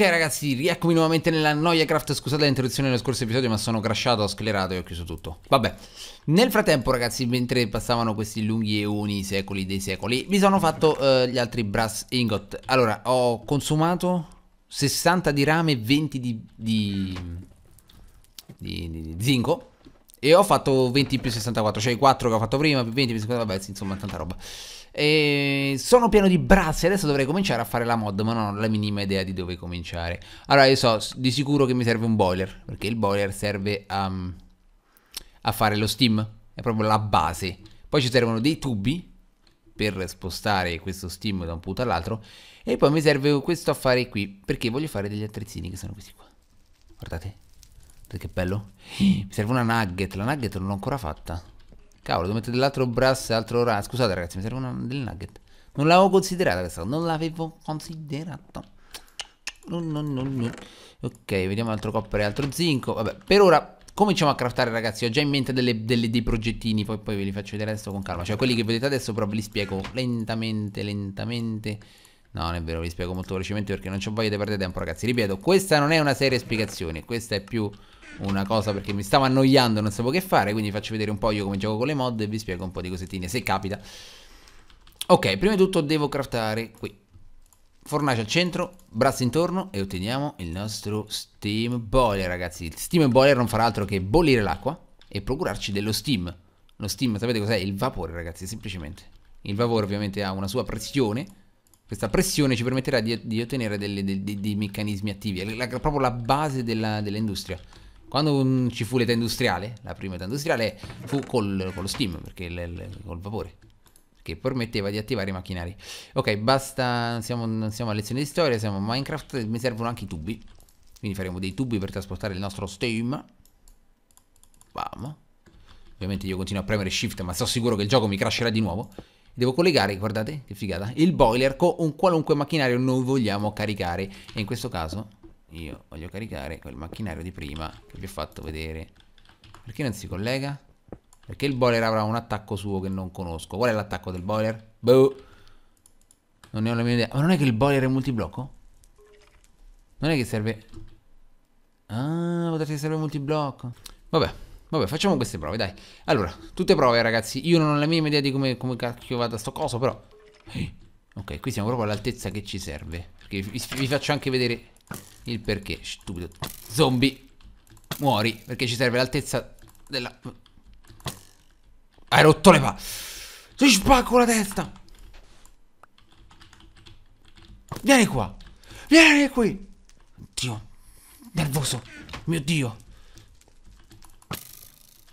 Ok ragazzi, rieccomi nuovamente nella Noiacraft, scusate l'interruzione nello scorso episodio ma sono crashato, ho sclerato e ho chiuso tutto. Vabbè, nel frattempo ragazzi, mentre passavano questi lunghi eoni, secoli dei secoli, mi sono fatto uh, gli altri brass ingot. Allora, ho consumato 60 di rame e 20 di, di, di, di zinco e ho fatto 20 più 64, cioè i 4 che ho fatto prima, 20 più 64, vabbè, insomma, tanta roba. E sono pieno di brazzi, adesso dovrei cominciare a fare la mod, ma non ho la minima idea di dove cominciare. Allora, io so di sicuro che mi serve un boiler, perché il boiler serve a, um, a fare lo steam, è proprio la base. Poi ci servono dei tubi per spostare questo steam da un punto all'altro e poi mi serve questo a fare qui, perché voglio fare degli attrezzini che sono questi qua. Guardate che bello. Eh, mi serve una nugget. La nugget non l'ho ancora fatta. Cavolo, devo mettere dell'altro brass e altro ras. Scusate ragazzi, mi serve una del nugget. Non l'avevo considerata questa. Non l'avevo considerata. No, no, no, no. Ok, vediamo altro copper e altro zinco. Vabbè, per ora cominciamo a craftare ragazzi. Ho già in mente delle, delle, dei progettini. Poi, poi ve li faccio vedere adesso con calma. Cioè quelli che vedete adesso però ve li spiego lentamente, lentamente No, non è vero, vi spiego molto velocemente perché non c'ho voglia di perdere tempo, ragazzi. Ripeto, questa non è una serie di spiegazioni, questa è più una cosa perché mi stavo annoiando, non sapevo che fare, quindi faccio vedere un po' io come gioco con le mod e vi spiego un po' di cosettine, se capita. Ok, prima di tutto devo craftare qui. Fornace al centro, brasso intorno e otteniamo il nostro steam boiler, ragazzi. Il steam boiler non farà altro che bollire l'acqua e procurarci dello steam. Lo steam, sapete cos'è? Il vapore, ragazzi, semplicemente. Il vapore ovviamente ha una sua pressione questa pressione ci permetterà di, di ottenere delle, de, de, dei meccanismi attivi, è la, proprio la base dell'industria. Quando um, ci fu l'età industriale, la prima età industriale fu col, con lo steam, perché l, l, col vapore, che permetteva di attivare i macchinari. Ok, basta, siamo, siamo a lezione di storia, siamo a Minecraft, mi servono anche i tubi. Quindi faremo dei tubi per trasportare il nostro steam. Vamo. Ovviamente io continuo a premere shift, ma sono sicuro che il gioco mi crasherà di nuovo devo collegare, guardate che figata, il boiler con un qualunque macchinario noi vogliamo caricare. E in questo caso io voglio caricare quel macchinario di prima che vi ho fatto vedere. Perché non si collega? Perché il boiler avrà un attacco suo che non conosco. Qual è l'attacco del boiler? Boh. Non ne ho la mia idea. Ma non è che il boiler è multiblocco? Non è che serve... Ah, potrebbe che serve multiblocco. Vabbè. Vabbè, facciamo queste prove, dai. Allora, tutte prove, ragazzi. Io non ho la minima idea di come, come cacchio vada sto coso, però... Eh, ok, qui siamo proprio all'altezza che ci serve. Perché vi, vi, faccio anche vedere il perché. Stupido. Zombie. Muori, perché ci serve l'altezza della... Hai rotto le pa... Ti spacco la testa! Vieni qua! Vieni qui! Dio, nervoso! Mio Dio!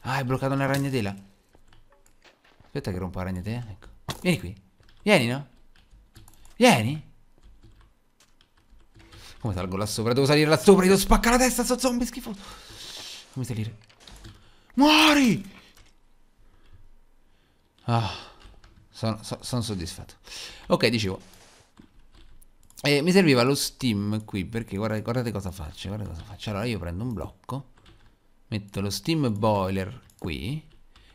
Ah, è bloccato una ragnatela. Aspetta che rompo la ragnatela, ecco. Vieni qui. Vieni, no? Vieni. Come salgo là sopra? Devo salire là sopra, devo spaccare la testa, sto zombie schifoso. Come salire? Muori! Ah, sono, so, son soddisfatto. Ok, dicevo. Eh, mi serviva lo steam qui, perché guardate, guardate cosa faccio, guardate cosa faccio. Allora io prendo un blocco metto lo steam boiler qui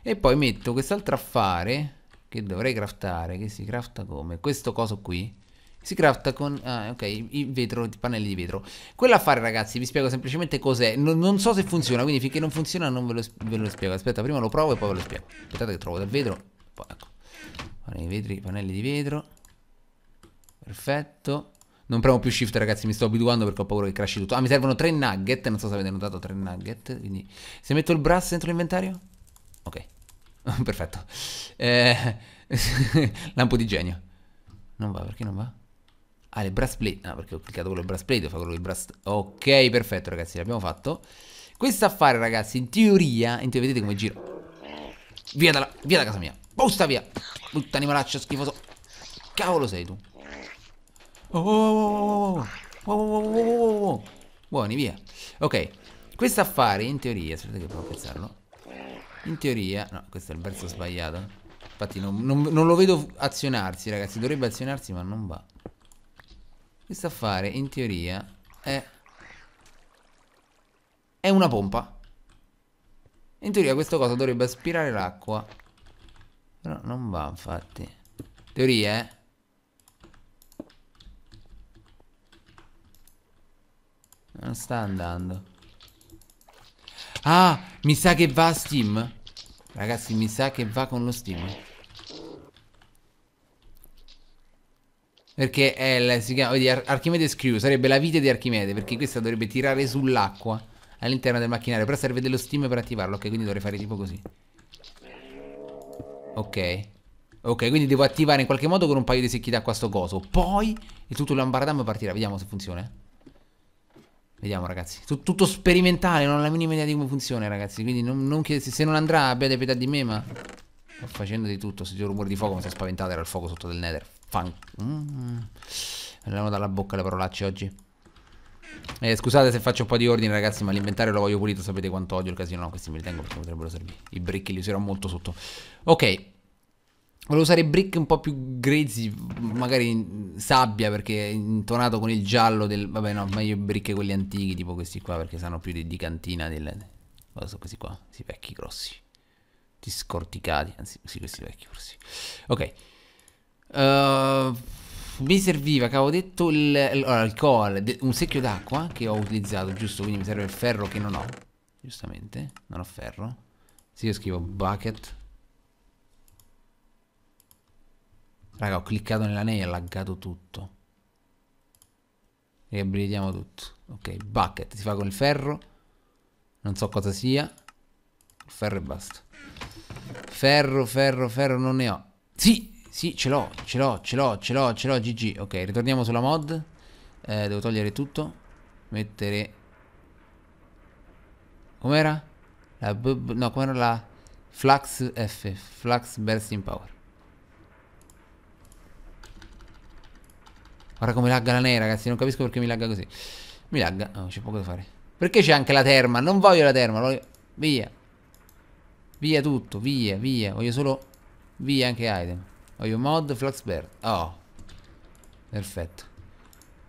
e poi metto quest'altro affare che dovrei craftare che si crafta come questo coso qui si crafta con ah, ok i vetro i pannelli di vetro quell'affare ragazzi vi spiego semplicemente cos'è non, non, so se funziona quindi finché non funziona non ve lo, ve lo, spiego aspetta prima lo provo e poi ve lo spiego aspettate che trovo del vetro poi ecco i vetri, pannelli di vetro perfetto non premo più shift, ragazzi, mi sto abituando perché ho paura che crashi tutto. Ah, mi servono tre nugget, non so se avete notato tre nugget, quindi... Se metto il brass dentro l'inventario? Ok, perfetto. Eh... Lampo di genio. Non va, perché non va? Ah, le brass plate. Ah, perché ho cliccato quello il brass plate, devo fare quello il brass... Ok, perfetto, ragazzi, l'abbiamo fatto. Questo affare, ragazzi, in teoria... In teoria, vedete come giro. Via, da, dalla... via da casa mia. Busta via. Brutta animalaccia schifoso. Cavolo sei tu. Oh, oh, oh, oh, Buoni, via. Ok. Questo affare, in teoria, aspetta che provo a pensarlo. In teoria, no, questo è il verso sbagliato. Infatti non, non, non lo vedo azionarsi, ragazzi. Dovrebbe azionarsi, ma non va. Questo affare, in teoria, è... È una pompa. In teoria questa cosa dovrebbe aspirare l'acqua. Però non va, infatti. Teoria, eh. Non sta andando Ah mi sa che va a Steam Ragazzi mi sa che va con lo Steam Perché è la, si chiama vedi, Ar Archimedes Crew Sarebbe la vite di Archimede Perché questa dovrebbe tirare sull'acqua All'interno del macchinario Però serve dello Steam per attivarlo Ok quindi dovrei fare tipo così Ok Ok, quindi devo attivare in qualche modo con un paio di secchi d'acqua sto coso. Poi il tutto l'ambardam partirà. Vediamo se funziona. Eh. Vediamo ragazzi, Tut tutto sperimentale, non ho la minima idea di come funziona ragazzi Quindi non, non che, se non andrà abbiate pietà di me ma Sto facendo di tutto, sentito rumore di fuoco, mi sono spaventato, era il fuoco sotto del nether Fan mm. Andiamo dalla bocca le parolacce oggi eh, Scusate se faccio un po' di ordine ragazzi ma l'inventario lo voglio pulito, sapete quanto odio il casino No, questi mi ritengo perché potrebbero servire I bricchi li userò molto sotto Ok Volevo usare brick un po' più grezzi, magari in sabbia perché è intonato con il giallo del... Vabbè no, meglio brick quelli antichi tipo questi qua perché sanno più di, di cantina del... Cosa sono questi qua? Questi vecchi grossi. Ti scorticati, anzi sì, questi vecchi forse. Ok. Uh, mi serviva, che avevo detto, il, allora, il coal, un secchio d'acqua che ho utilizzato, giusto? Quindi mi serve il ferro che non ho. Giustamente, non ho ferro. Sì, io scrivo bucket Raga, ho cliccato nella neve e ha laggato tutto. Riabilitiamo tutto. Ok, bucket si fa con il ferro. Non so cosa sia. ferro e basta. Ferro, ferro, ferro, non ne ho. Sì, sì, ce l'ho, ce l'ho, ce l'ho, ce l'ho, ce l'ho, GG. Ok, ritorniamo sulla mod. Eh, devo togliere tutto. Mettere... Com'era? La... No, com'era la... Flux F, Flux Bursting Power. Guarda come lagga la nera, ragazzi. Non capisco perché mi lagga così. Mi lagga. Oh, c'è poco da fare. Perché c'è anche la terma? Non voglio la terma. Voglio... Via. Via tutto. Via, via. Voglio solo... Via anche item. Voglio mod Fluxbird. Oh. Perfetto.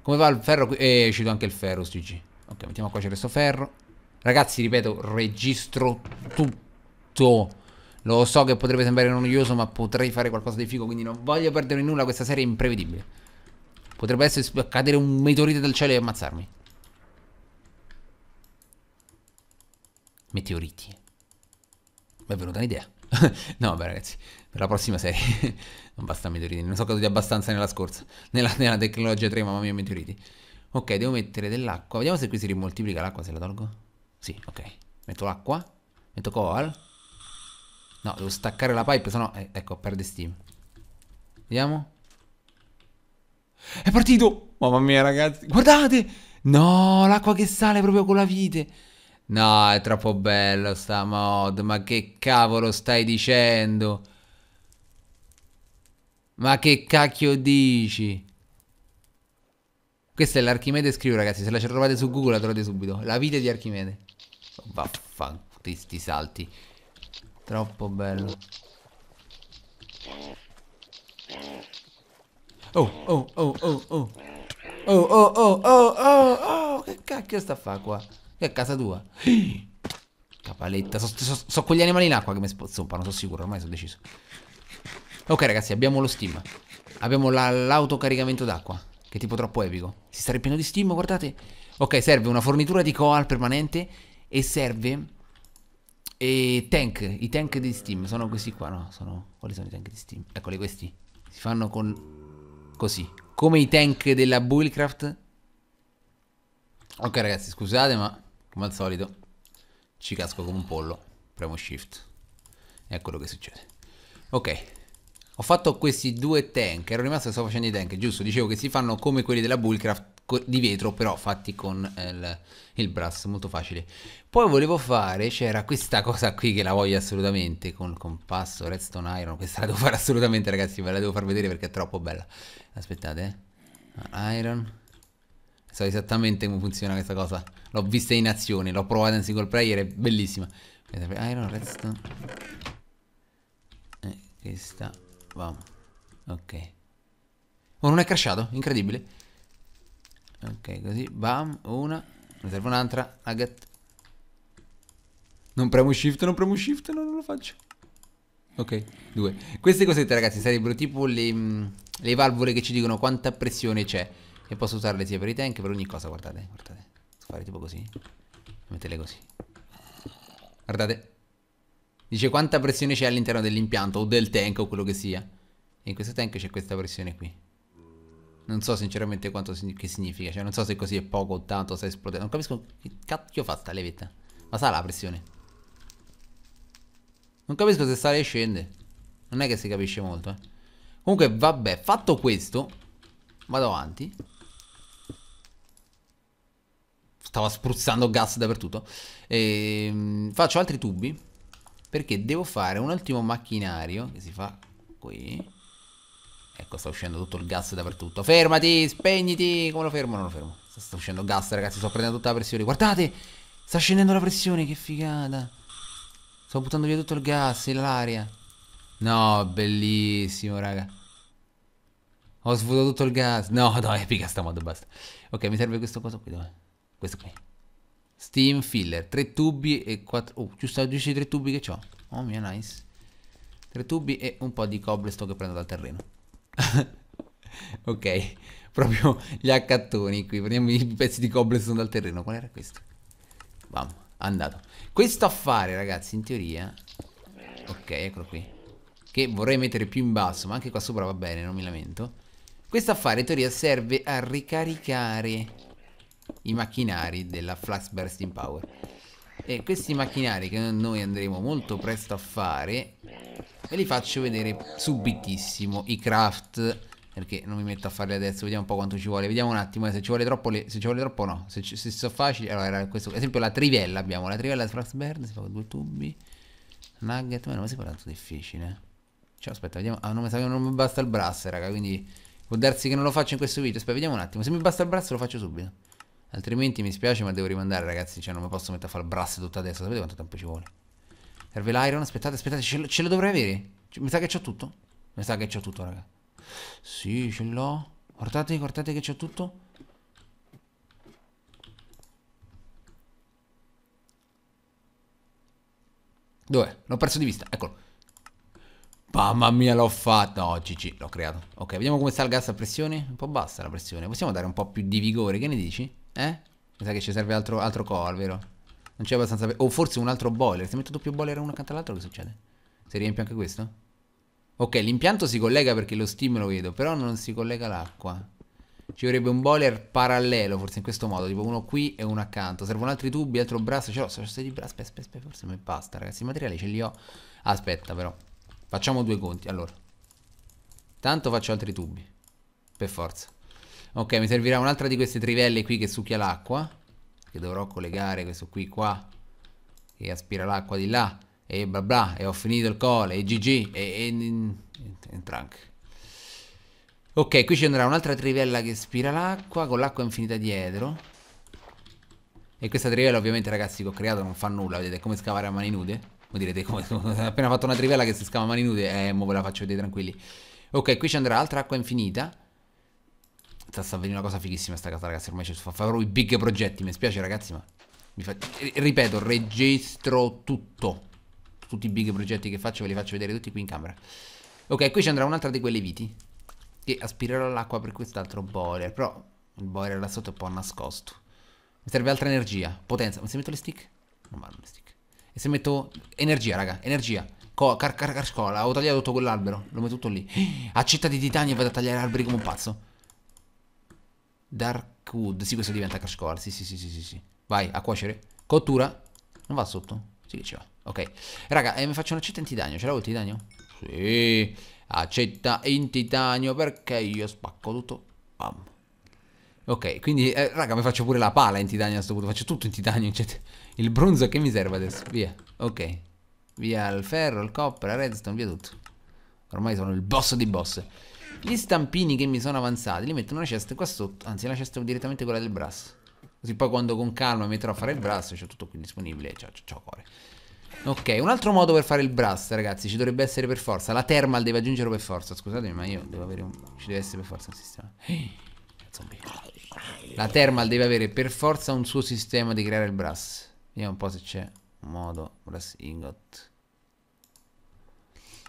Come va il ferro qui? Eh, è uscito anche il ferro, GG. Ok, mettiamo qua c'è questo ferro. Ragazzi, ripeto, registro tutto. Lo so che potrebbe sembrare noioso, ma potrei fare qualcosa di figo, quindi non voglio perdere nulla. Questa serie è imprevedibile. Potrebbe essere cadere un meteorite dal cielo e ammazzarmi. Meteoriti. Mi è venuta un'idea. no, beh, ragazzi, per la prossima serie non basta meteoriti. Non so caduti abbastanza nella scorsa. Nella, nella tecnologia 3, mamma mia, meteoriti. Ok, devo mettere dell'acqua. Vediamo se qui si rimoltiplica l'acqua se la tolgo. Sì, ok. Metto l'acqua. Metto coal. No, devo staccare la pipe, sennò. eh, ecco, perde steam. Vediamo. È partito! Mamma mia, ragazzi, guardate! No, l'acqua che sale proprio con la vite. No, è troppo bello sta mod, ma che cavolo stai dicendo? Ma che cacchio dici? Questa è l'Archimede Scrivo, ragazzi, se la trovate su Google la trovate subito. La vite di Archimede. Vaffanculo, questi salti. Troppo bello. Oh, oh, oh, oh, oh. Oh, oh, oh, oh, oh, oh. Che cacchio sta a fa qua? Che è casa tua? Capaletta. Sono so, so quegli animali in acqua che mi spozzopano, sono sicuro, ormai sono deciso. Ok ragazzi, abbiamo lo steam. Abbiamo l'autocaricamento la, d'acqua. Che è tipo troppo epico. Si sta riempiendo di steam, guardate. Ok, serve una fornitura di coal permanente e serve... E tank, i tank di Steam, sono questi qua, no? Sono... Quali sono i tank di Steam? Eccoli questi. Si fanno con così, come i tank della Buildcraft. Ok ragazzi, scusate ma come al solito ci casco come un pollo, premo shift. È quello che succede. Ok, ho fatto questi due tank, ero rimasto che stavo facendo i tank, giusto? Dicevo che si fanno come quelli della Bullcraft di vetro però fatti con eh, il, il brass, molto facile. Poi volevo fare, c'era questa cosa qui che la voglio assolutamente, con il compasso Redstone Iron, questa la devo fare assolutamente ragazzi, ve la devo far vedere perché è troppo bella. Aspettate, eh. Iron, so esattamente come funziona questa cosa, l'ho vista in azione, l'ho provata in single player, è bellissima. Iron, Redstone, e eh, questa, vamo, ok. Oh, non è crashato? Incredibile ok così bam una mi serve un'altra nugget non premo shift non premo shift no, non lo faccio ok due queste cosette ragazzi sarebbero tipo le, mm, le valvole che ci dicono quanta pressione c'è e posso usarle sia per i tank che per ogni cosa guardate guardate fare tipo così mettele così guardate dice quanta pressione c'è all'interno dell'impianto o del tank o quello che sia e in questo tank c'è questa pressione qui non so sinceramente quanto che significa, cioè non so se così è poco o tanto, sta esplodendo. Non capisco che cacchio fa sta levetta. Ma sa la pressione? Non capisco se sale e scende. Non è che si capisce molto, eh. Comunque, vabbè, fatto questo, vado avanti. Stava spruzzando gas dappertutto. E, ehm, faccio altri tubi, perché devo fare un ultimo macchinario, che si fa qui. Ecco, sta uscendo tutto il gas dappertutto. Fermati, spegniti. Come lo fermo? Non lo fermo. Sta uscendo gas, ragazzi. Sto prendendo tutta la pressione. Guardate, sta scendendo la pressione. Che figata. Sto buttando via tutto il gas e l'aria. No, bellissimo, raga. Ho svuotato tutto il gas. No, no, è epica sta mod, basta. Ok, mi serve questo coso qui, dov'è? Questo qui. Steam filler, 3 tubi e 4... Oh, giusto, giusto i 3 tubi che ho. Oh mia, nice. 3 tubi e un po' di cobblestone che prendo dal terreno. ok, proprio gli accattoni qui. Prendiamo i pezzi di cobblestone dal terreno. Qual era questo? Bam, andato. Questo affare, ragazzi, in teoria... Ok, eccolo qui. Che vorrei mettere più in basso, ma anche qua sopra va bene, non mi lamento. Questo affare, in teoria, serve a ricaricare i macchinari della Flux Bursting Power e questi macchinari che noi andremo molto presto a fare ve li faccio vedere subitissimo i craft perché non mi metto a farli adesso vediamo un po' quanto ci vuole vediamo un attimo eh, se ci vuole troppo le, se ci vuole troppo no se, se sono facili allora era questo ad esempio la trivella abbiamo la trivella Frostburn si fa con due tubi nugget ma non mi sembra tanto difficile cioè aspetta vediamo ah non mi, sa, non mi basta il brass raga quindi può darsi che non lo faccio in questo video aspetta vediamo un attimo se mi basta il brass lo faccio subito Altrimenti mi spiace ma devo rimandare ragazzi Cioè non mi posso mettere a fare il brass tutto adesso Sapete quanto tempo ci vuole? Serve l'iron? Aspettate, aspettate Ce lo, ce lo dovrei avere? mi sa che c'ho tutto? Mi sa che c'ho tutto raga Sì, ce l'ho Guardate, guardate che c'ho tutto Dove? L'ho perso di vista, eccolo Mamma mia l'ho fatta No, GG, l'ho creato Ok, vediamo come sta il gas a pressione Un po' bassa la pressione Possiamo dare un po' più di vigore, che ne dici? Eh? Mi sa che ci serve altro, altro core, vero? Non c'è abbastanza... O forse un altro boiler. Se metto più boiler uno accanto all'altro, che succede? Si riempie anche questo? Ok, l'impianto si collega perché lo steam lo vedo, però non si collega l'acqua. Ci vorrebbe un boiler parallelo, forse in questo modo, tipo uno qui e uno accanto. Servono altri tubi, altro brasso, ce l'ho, se c'è di brasso, aspetta, aspetta, forse mi basta, ragazzi, i materiali ce li ho. Aspetta, però. Facciamo due conti, allora. Tanto faccio altri tubi, per forza. Ok, mi servirà un'altra di queste trivelle qui che succhia l'acqua. Che dovrò collegare questo qui qua. Che aspira l'acqua di là. E bla bla. E ho finito il call. E GG. E, e, e e trunk. Ok, qui ci andrà un'altra trivella che aspira l'acqua con l'acqua infinita dietro. E questa trivella ovviamente ragazzi che ho creato non fa nulla, vedete è come scavare a mani nude. Voi direte come, appena fatto una trivella che si scava a mani nude, eh, mo ve la faccio vedere tranquilli. Ok, qui ci andrà altra acqua infinita sta, sta avvenendo una cosa fighissima sta casa, ragazzi. Ormai ci fa farò i big progetti. Mi spiace, ragazzi, ma. Fa... Ripeto, registro tutto. Tutti i big progetti che faccio, ve li faccio vedere tutti qui in camera. Ok, qui ci andrà un'altra di quelle viti. Che aspirerò l'acqua per quest'altro boiler. Però il boiler là sotto è un po' nascosto. Mi serve altra energia. Potenza. Ma se metto le stick? Non vanno le stick. E se metto energia, raga, energia. Car car car, car ho tagliato tutto quell'albero. Lo metto tutto lì. Accetta di di e vado a tagliare alberi come un pazzo. Darkwood. Sì, questo diventa cashcore. Sì, sì, sì, sì, sì, Vai, a cuocere. Cottura. Non va sotto? Sì che ci va. Ok. Raga, eh, mi faccio un accetta in titanio. Ce l'ho il titanio? Sì. Accetta in titanio perché io spacco tutto. Bam. Ok, quindi, eh, raga, mi faccio pure la pala in titanio a questo punto. Faccio tutto in titanio. Cioè, il bronzo che mi serve adesso. Via. Ok. Via il ferro, il copper, la redstone, via tutto. Ormai sono il boss di boss. Gli stampini che mi sono avanzati li metto in una cesta qua sotto, anzi la cesta direttamente quella del brass. Così poi quando con calma metterò a fare il brass c'è tutto qui disponibile, ciao, ciao, ciao Ok, un altro modo per fare il brass, ragazzi, ci dovrebbe essere per forza. La thermal deve aggiungere per forza, scusatemi, ma io devo avere un... ci deve essere per forza un sistema. Eh, zombie. La thermal deve avere per forza un suo sistema di creare il brass. Vediamo un po' se c'è un modo, brass ingot.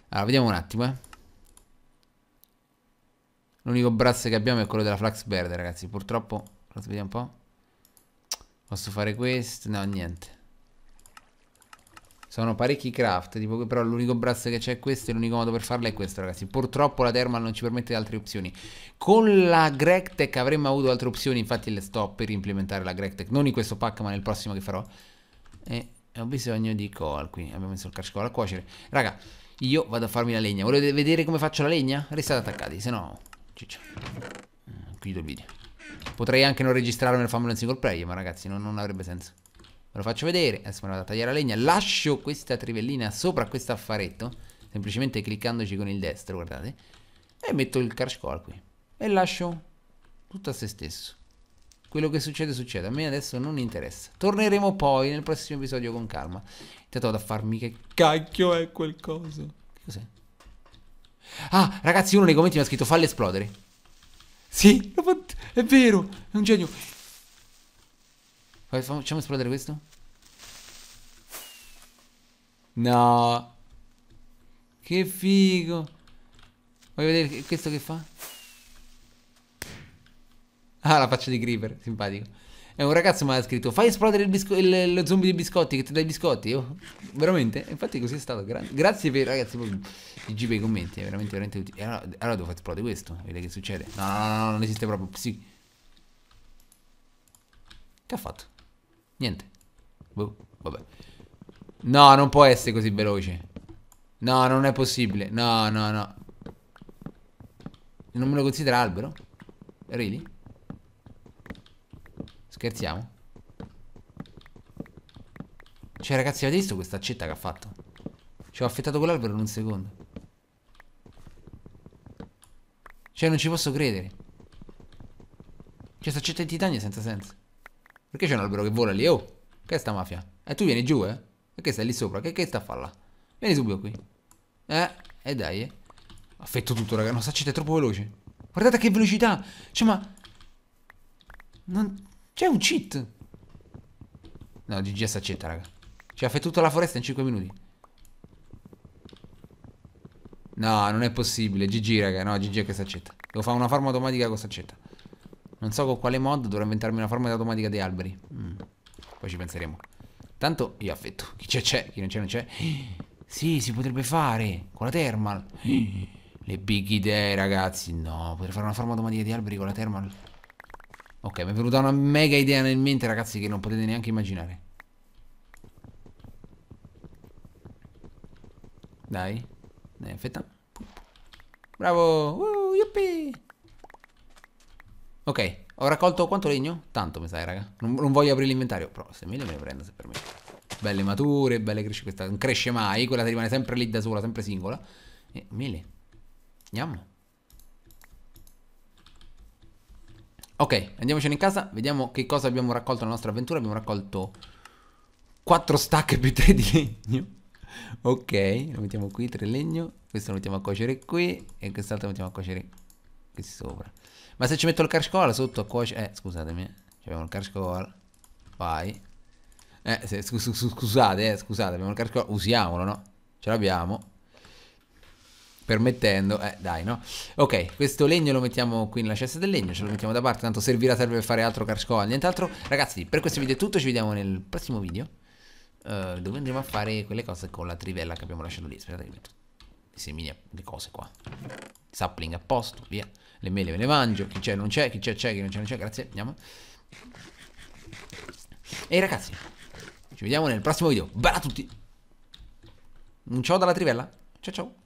Allora, vediamo un attimo, eh. L'unico brass che abbiamo è quello della flax verde, ragazzi. Purtroppo, vediamo un po'. Posso fare questo? No, niente. Sono parecchi craft, tipo, però l'unico brass che c'è è questo e l'unico modo per farla è questo, ragazzi. Purtroppo la thermal non ci permette altre opzioni. Con la Gregtech avremmo avuto altre opzioni, infatti le sto per implementare la Gregtech. Non in questo pack, ma nel prossimo che farò. E ho bisogno di coal qui. Abbiamo messo il cash carcicola a cuocere. Raga, io vado a farmi la legna. Volete vedere come faccio la legna? Restate attaccati, se no ciccia. Chiudo eh, il video. Potrei anche non registrarlo nel farmelo in single player, ma ragazzi non, non avrebbe senso. Ve lo faccio vedere. Adesso me lo vado a tagliare la legna. Lascio questa trivellina sopra questo affaretto. Semplicemente cliccandoci con il destro, guardate. E metto il crash carshcore qui. E lascio tutto a se stesso. Quello che succede, succede. A me adesso non interessa. Torneremo poi nel prossimo episodio con calma. Intanto vado a farmi che cacchio è quel coso. Che cos'è? Ah, ragazzi, uno nei commenti mi ha scritto falle esplodere. Sì, è vero, è un genio. Facciamo esplodere questo. No. Che figo. Vuoi vedere questo che fa? Ah, la faccia di Creeper, simpatico. E un ragazzo mi ha scritto: Fai esplodere il bisco- il, lo zombie dei biscotti che ti dai i biscotti. Io, veramente? Infatti, così è stato. Gra- grazie per ragazzi. I per i commenti, è veramente, veramente utile. Allora, allora, devo fare esplodere questo. Vede che succede. No, no, no, no non esiste proprio. Sì. Che ha fatto? Niente. Boh, vabbè. No, non può essere così veloce. No, non è possibile. No, no, no. Non me lo considera albero? Really? Scherziamo? Cioè ragazzi avete visto questa accetta che ha fatto? Ci ho affettato quell'albero in un secondo Cioè non ci posso credere Cioè sta accetta di titanio senza senso Perché c'è un albero che vola lì? Oh Che è sta mafia? E eh, tu vieni giù eh? Perché stai lì sopra? Che, che sta a farla? Vieni subito qui Eh E eh dai eh Affetto tutto ragazzi, No sta accetta è troppo veloce Guardate a che velocità Cioè ma non... C'è un cheat. No, GGS accetta, raga. Ci cioè, ha fettuto la foresta in 5 minuti. No, non è possibile. GG, raga. No, GG è questa accetta. Devo fare una forma automatica con saccetta. Non so con quale mod dovrò inventarmi una forma automatica dei alberi. Mm. Poi ci penseremo. Tanto io affetto. Chi c'è c'è, chi non c'è non c'è. Sì, si potrebbe fare. Con la thermal. Le big idee, ragazzi. No, potrei fare una forma automatica di alberi con la thermal. Ok, mi è venuta una mega idea nel mente, ragazzi, che non potete neanche immaginare. Dai. Dai, aspetta. Bravo! Uh, yuppie! Ok, ho raccolto quanto legno? Tanto, mi sai, raga. Non, non voglio aprire l'inventario, però se me le prendo, se per me. Belle mature, belle cresce. Questa non cresce mai, quella rimane sempre lì da sola, sempre singola. E eh, mele. Andiamo. Ok, andiamocene in casa, vediamo che cosa abbiamo raccolto nella nostra avventura. Abbiamo raccolto 4 stack più 3 di legno. Ok, lo mettiamo qui, 3 legno. Questo lo mettiamo a cuocere qui e quest'altro lo mettiamo a cuocere qui sopra. Ma se ci metto il carcicola sotto a cuocere... Eh, scusatemi, abbiamo il carcicola. Vai. Eh, se, scusate, eh, scusate, abbiamo il carcicola. Usiamolo, no? Ce l'abbiamo permettendo, eh dai no ok questo legno lo mettiamo qui nella cesta del legno ce lo mettiamo da parte tanto servirà serve per fare altro carscoa nient'altro ragazzi per questo video è tutto ci vediamo nel prossimo video uh, dove andremo a fare quelle cose con la trivella che abbiamo lasciato lì aspettate che metto i semini le cose qua sapling a posto via le mele me le mangio chi c'è non c'è chi c'è c'è chi non c'è non c'è grazie andiamo ehi ragazzi ci vediamo nel prossimo video bella a tutti un ciao dalla trivella ciao ciao